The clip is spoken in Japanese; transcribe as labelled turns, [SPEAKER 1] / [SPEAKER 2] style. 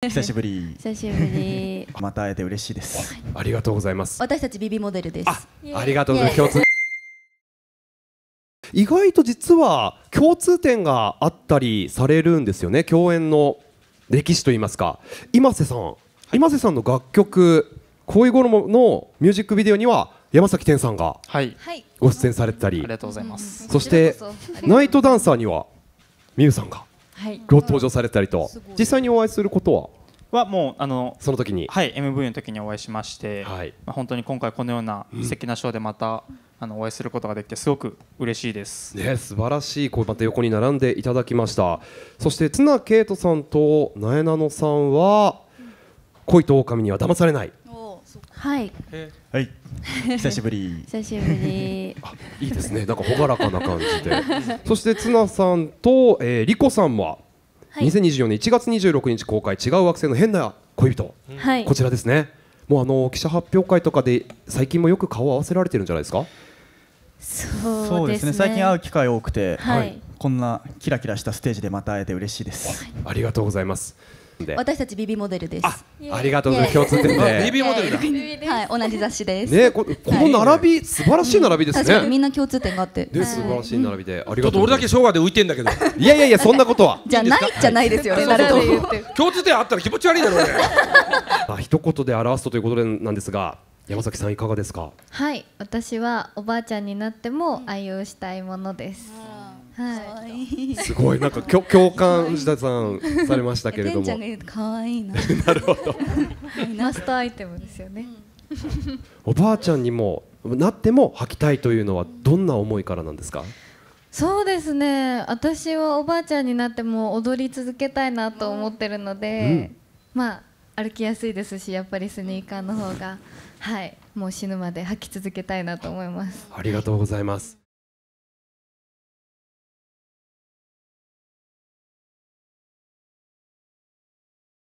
[SPEAKER 1] 久しぶり。久しぶり。また会えて嬉しいです。ありがとうございます。私たちビビモデルです。あ、ありがとうございます。意外と実は共通点があったりされるんですよね。共演の歴史といいますか。今瀬さん、今瀬さんの楽曲恋衣のミュージックビデオには山崎天さんがご出演されてたり、はい、ありがとうございます。そしてナイトダンサーには美羽さんがご登場されたりと実際にお会いすることははもうあのその時にはい MV の時にお会いしまして、はい、まあ、本当に今回このような素敵なショーでまた、うん、あのお会いすることができてすごく嬉しいです。ね素晴らしいこうまた横に並んでいただきました。そして綱啓斗さんとなえなのさんは恋と狼には騙されない。はい。はい。久しぶり。久しぶり。いいですね。なんか朗らかな感じで。そして綱さんと、えー、リコさんは、はい、2024年1月26日公開違う惑星の変な恋人、はい、こちらですね。もうあの記者発表会とかで最近もよく顔を合わせられてるんじゃないですか。そうですね、ね、最近会う機会多くて、はい、こんなキラキラしたステージでまた会えて嬉しいです、はい、ありがとうございます私たちビビモデルです。ありがとうございます。共通点で。ビビモデルだ。はい、同じ雑誌です。ね、この並び、素晴らしい並びですね。みんな共通点があって。で、素晴らしい並びで、ありがとう。俺だけ生涯で浮いてんだけど。いやいやいや、そんなことは。じゃないじゃないですよね。共通点あったら気持ち悪いだろうね。ま あ、一言で表すとということでなんですが。山崎さんいかがですかはい私はおばあちゃんになっても愛用したいものですはい、すごいなんか共感宇治田さんされましたけれども。可愛いな。なるほど。マストアイテムですよね。おばあちゃんにもなっても履きたいというのはどんな思いからなんですか。そうですね。私はおばあちゃんになっても踊り続けたいなと思ってるので、うん、まあ歩きやすいですし、やっぱりスニーカーの方がはい、もう死ぬまで履き続けたいなと思います。ありがとうございます。